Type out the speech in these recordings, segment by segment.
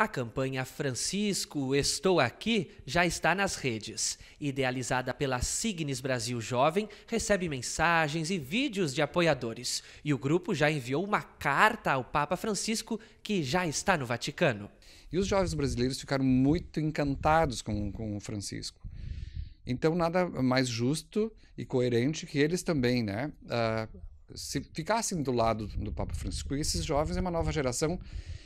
A campanha Francisco Estou Aqui já está nas redes. Idealizada pela Signes Brasil Jovem, recebe mensagens e vídeos de apoiadores. E o grupo já enviou uma carta ao Papa Francisco, que já está no Vaticano. E os jovens brasileiros ficaram muito encantados com, com o Francisco. Então, nada mais justo e coerente que eles também, né? Uh, se ficassem do lado do Papa Francisco. E esses jovens é uma nova geração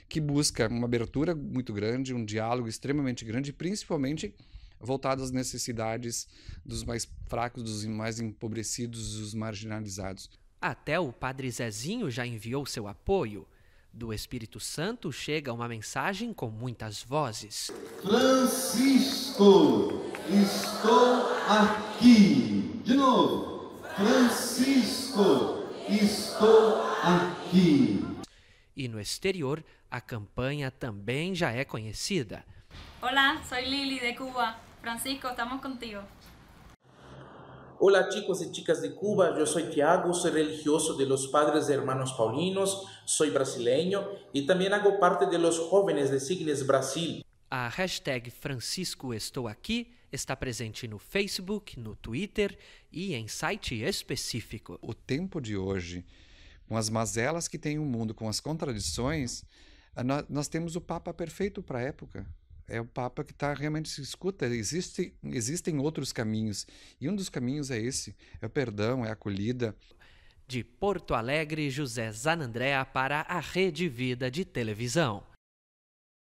que busca uma abertura muito grande, um diálogo extremamente grande, principalmente voltado às necessidades dos mais fracos, dos mais empobrecidos, dos marginalizados. Até o Padre Zezinho já enviou seu apoio. Do Espírito Santo chega uma mensagem com muitas vozes. Francisco, estou aqui. De novo. Francisco, Estou aqui. E no exterior, a campanha também já é conhecida. Olá, sou Lili de Cuba. Francisco, estamos contigo. Olá, chicos e chicas de Cuba, Eu sou Tiago, Sou religioso de los Padres de Hermanos Paulinos, Sou brasileiro e também hago parte de los jóvenes de Signes Brasil. A hashtag Francisco Estou Aqui está presente no Facebook, no Twitter e em site específico. O tempo de hoje, com as mazelas que tem o mundo, com as contradições, nós temos o Papa perfeito para a época. É o Papa que está realmente se escuta. Existe, existem outros caminhos. E um dos caminhos é esse: é o perdão, é a acolhida. De Porto Alegre, José Zanandrea para a Rede Vida de Televisão.